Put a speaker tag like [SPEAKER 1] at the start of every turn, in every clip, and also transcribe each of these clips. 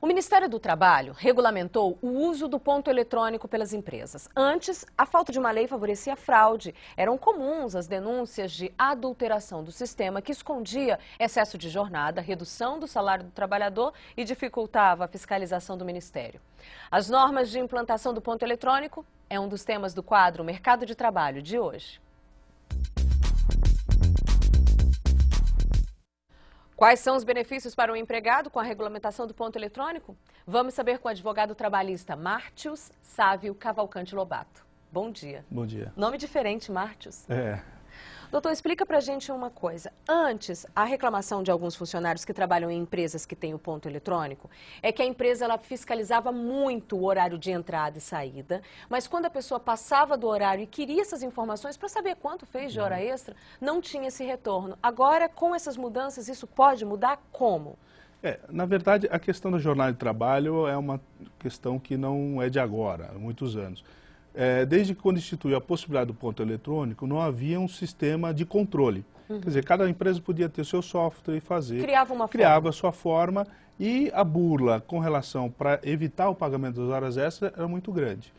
[SPEAKER 1] O Ministério do Trabalho regulamentou o uso do ponto eletrônico pelas empresas. Antes, a falta de uma lei favorecia a fraude. Eram comuns as denúncias de adulteração do sistema que escondia excesso de jornada, redução do salário do trabalhador e dificultava a fiscalização do Ministério. As normas de implantação do ponto eletrônico é um dos temas do quadro Mercado de Trabalho de hoje. Quais são os benefícios para o empregado com a regulamentação do ponto eletrônico? Vamos saber com o advogado trabalhista Martius Sávio Cavalcante Lobato. Bom dia. Bom dia. Nome diferente, Martius. É, Doutor, explica para a gente uma coisa. Antes, a reclamação de alguns funcionários que trabalham em empresas que têm o ponto eletrônico é que a empresa ela fiscalizava muito o horário de entrada e saída, mas quando a pessoa passava do horário e queria essas informações para saber quanto fez de hora uhum. extra, não tinha esse retorno. Agora, com essas mudanças, isso pode mudar como?
[SPEAKER 2] É, na verdade, a questão da jornada de trabalho é uma questão que não é de agora, há muitos anos é, desde que quando instituiu a possibilidade do ponto eletrônico, não havia um sistema de controle. Uhum. Quer dizer, cada empresa podia ter seu software e fazer. Criava uma Criava forma. sua forma e a burla com relação para evitar o pagamento das horas extras era muito grande.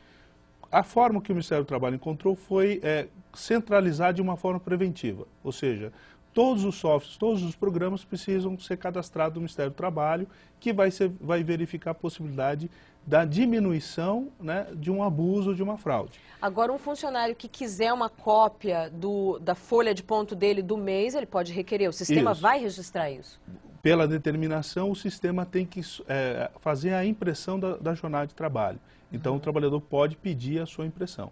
[SPEAKER 2] A forma que o Ministério do Trabalho encontrou foi é, centralizar de uma forma preventiva, ou seja, todos os softwares, todos os programas precisam ser cadastrados no Ministério do Trabalho, que vai, ser, vai verificar a possibilidade da diminuição né, de um abuso, de uma fraude.
[SPEAKER 1] Agora, um funcionário que quiser uma cópia do, da folha de ponto dele do mês, ele pode requerer. O sistema isso. vai registrar isso?
[SPEAKER 2] Pela determinação, o sistema tem que é, fazer a impressão da, da jornada de trabalho. Então, uhum. o trabalhador pode pedir a sua impressão.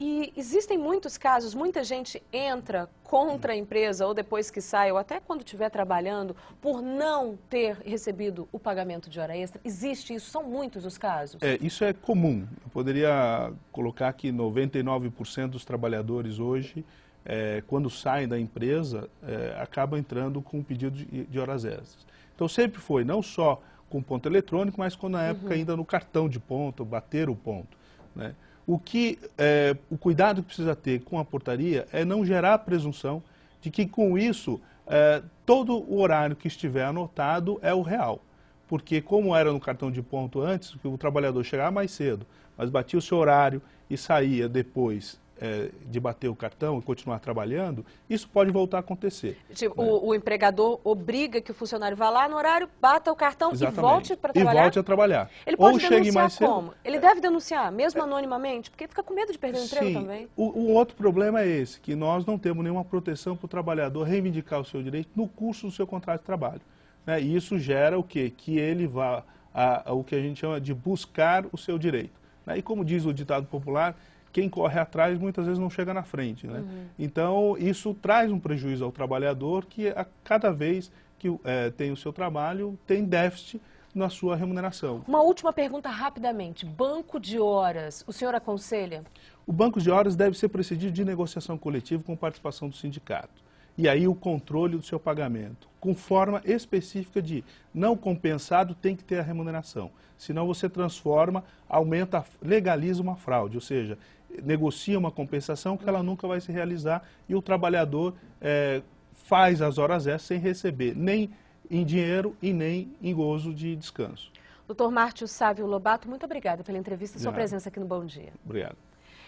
[SPEAKER 1] E existem muitos casos, muita gente entra contra a empresa ou depois que sai, ou até quando estiver trabalhando, por não ter recebido o pagamento de hora extra. Existe isso? São muitos os casos? É,
[SPEAKER 2] isso é comum. Eu poderia colocar que 99% dos trabalhadores hoje, é, quando saem da empresa, é, acabam entrando com um pedido de, de horas extras. Então sempre foi, não só com ponto eletrônico, mas quando na uhum. época uhum. ainda no cartão de ponto, bater o ponto. Né? O que é, o cuidado que precisa ter com a portaria é não gerar a presunção de que com isso é, todo o horário que estiver anotado é o real. Porque como era no cartão de ponto antes, que o trabalhador chegava mais cedo, mas batia o seu horário e saía depois é, de bater o cartão e continuar trabalhando, isso pode voltar a acontecer.
[SPEAKER 1] Tipo, né? o, o, empregador obriga que o funcionário vá lá no horário, bata o cartão Exatamente. e volte para trabalhar. E volte a
[SPEAKER 2] trabalhar. Ele pode Ou denunciar como?
[SPEAKER 1] Ele é, deve denunciar, mesmo é, anonimamente, porque ele fica com medo de perder o emprego também.
[SPEAKER 2] O, o outro problema é esse, que nós não temos nenhuma proteção para o trabalhador reivindicar o seu direito no curso do seu contrato de trabalho. Né? E isso gera o quê? Que ele vá a, a, o que a gente chama de buscar o seu direito. Né? E como diz o ditado popular, quem corre atrás muitas vezes não chega na frente. Né? Uhum. Então, isso traz um prejuízo ao trabalhador que a cada vez que é, tem o seu trabalho tem déficit na sua remuneração.
[SPEAKER 1] Uma última pergunta rapidamente. Banco de horas, o senhor aconselha?
[SPEAKER 2] O banco de horas deve ser precedido de negociação coletiva com participação do sindicato e aí o controle do seu pagamento, com forma específica de não compensado tem que ter a remuneração, senão você transforma, aumenta, legaliza uma fraude, ou seja, negocia uma compensação que ela nunca vai se realizar e o trabalhador é, faz as horas extras sem receber nem em dinheiro e nem em gozo de descanso.
[SPEAKER 1] Doutor Márcio Sávio Lobato, muito obrigada pela entrevista e sua presença aqui no Bom Dia. Obrigado.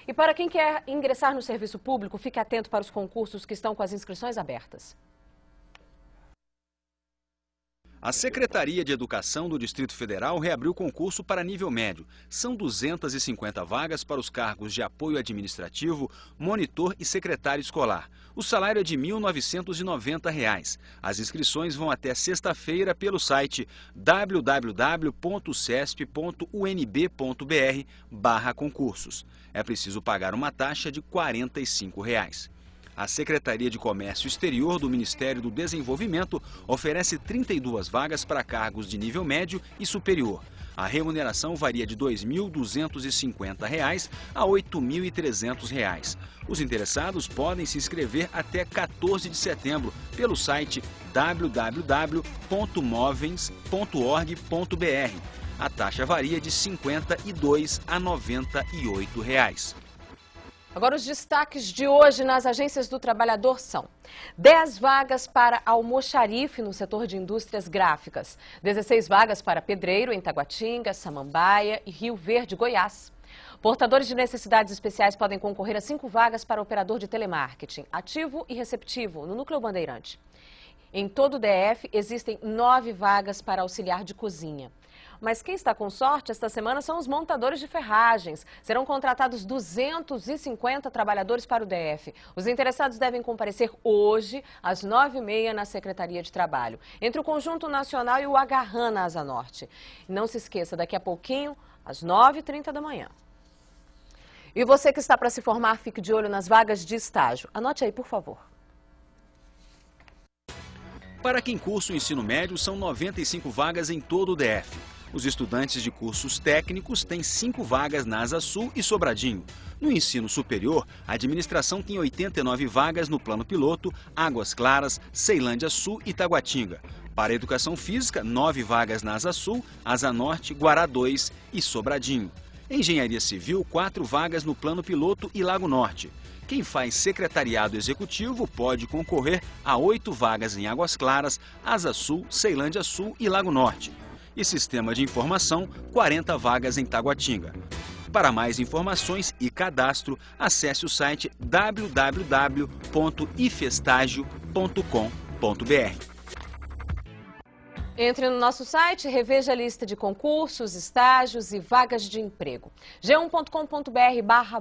[SPEAKER 1] E para quem quer ingressar no serviço público, fique atento para os concursos que estão com as inscrições abertas.
[SPEAKER 3] A Secretaria de Educação do Distrito Federal reabriu concurso para nível médio. São 250 vagas para os cargos de apoio administrativo, monitor e secretário escolar. O salário é de R$ 1.990. As inscrições vão até sexta-feira pelo site www.cesp.unb.br/concursos. É preciso pagar uma taxa de R$ 45. Reais. A Secretaria de Comércio Exterior do Ministério do Desenvolvimento oferece 32 vagas para cargos de nível médio e superior. A remuneração varia de R$ 2.250 a R$ 8.300. Os interessados podem se inscrever até 14 de setembro pelo site www.movens.org.br. A taxa varia de R$ 52 a R$ 98. Reais.
[SPEAKER 1] Agora, os destaques de hoje nas agências do trabalhador são 10 vagas para almoxarife no setor de indústrias gráficas, 16 vagas para pedreiro em Taguatinga, Samambaia e Rio Verde, Goiás. Portadores de necessidades especiais podem concorrer a cinco vagas para operador de telemarketing, ativo e receptivo, no Núcleo Bandeirante. Em todo o DF, existem nove vagas para auxiliar de cozinha. Mas quem está com sorte esta semana são os montadores de ferragens. Serão contratados 250 trabalhadores para o DF. Os interessados devem comparecer hoje, às 9h30, na Secretaria de Trabalho, entre o Conjunto Nacional e o Agarran na Asa Norte. Não se esqueça, daqui a pouquinho, às 9h30 da manhã. E você que está para se formar, fique de olho nas vagas de estágio. Anote aí, por favor.
[SPEAKER 3] Para quem cursa o ensino médio, são 95 vagas em todo o DF. Os estudantes de cursos técnicos têm cinco vagas na Asa Sul e Sobradinho. No ensino superior, a administração tem 89 vagas no Plano Piloto, Águas Claras, Ceilândia Sul e Taguatinga. Para a educação física, nove vagas na Asa Sul, Asa Norte, Guará 2 e Sobradinho. Engenharia Civil, quatro vagas no Plano Piloto e Lago Norte. Quem faz secretariado executivo pode concorrer a oito vagas em Águas Claras, Asa Sul, Ceilândia Sul e Lago Norte e Sistema de Informação, 40 vagas em Taguatinga. Para mais informações e cadastro, acesse o site www.ifestagio.com.br.
[SPEAKER 1] Entre no nosso site, reveja a lista de concursos, estágios e vagas de emprego. g1.com.br barra